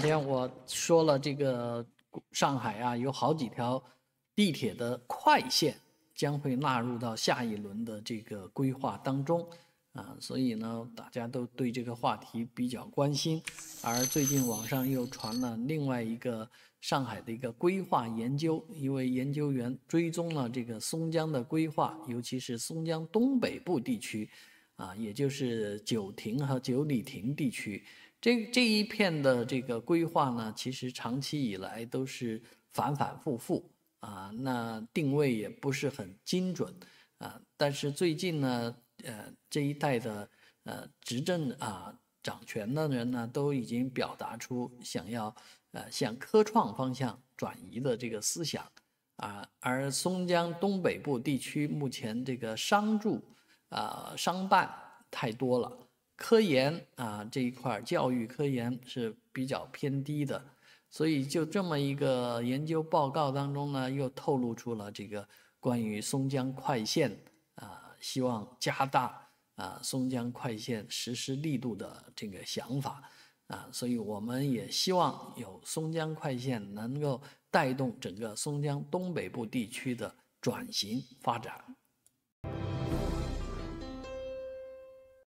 昨天我说了，这个上海啊，有好几条地铁的快线将会纳入到下一轮的这个规划当中啊，所以呢，大家都对这个话题比较关心。而最近网上又传了另外一个上海的一个规划研究，一位研究员追踪了这个松江的规划，尤其是松江东北部地区，啊，也就是九亭和九里亭地区。这这一片的这个规划呢，其实长期以来都是反反复复啊，那定位也不是很精准啊。但是最近呢，呃，这一代的呃执政啊掌权的人呢，都已经表达出想要呃向科创方向转移的这个思想啊。而松江东北部地区目前这个商住啊商办太多了。科研啊这一块，教育科研是比较偏低的，所以就这么一个研究报告当中呢，又透露出了这个关于松江快线啊，希望加大啊松江快线实施力度的这个想法啊，所以我们也希望有松江快线能够带动整个松江东北部地区的转型发展。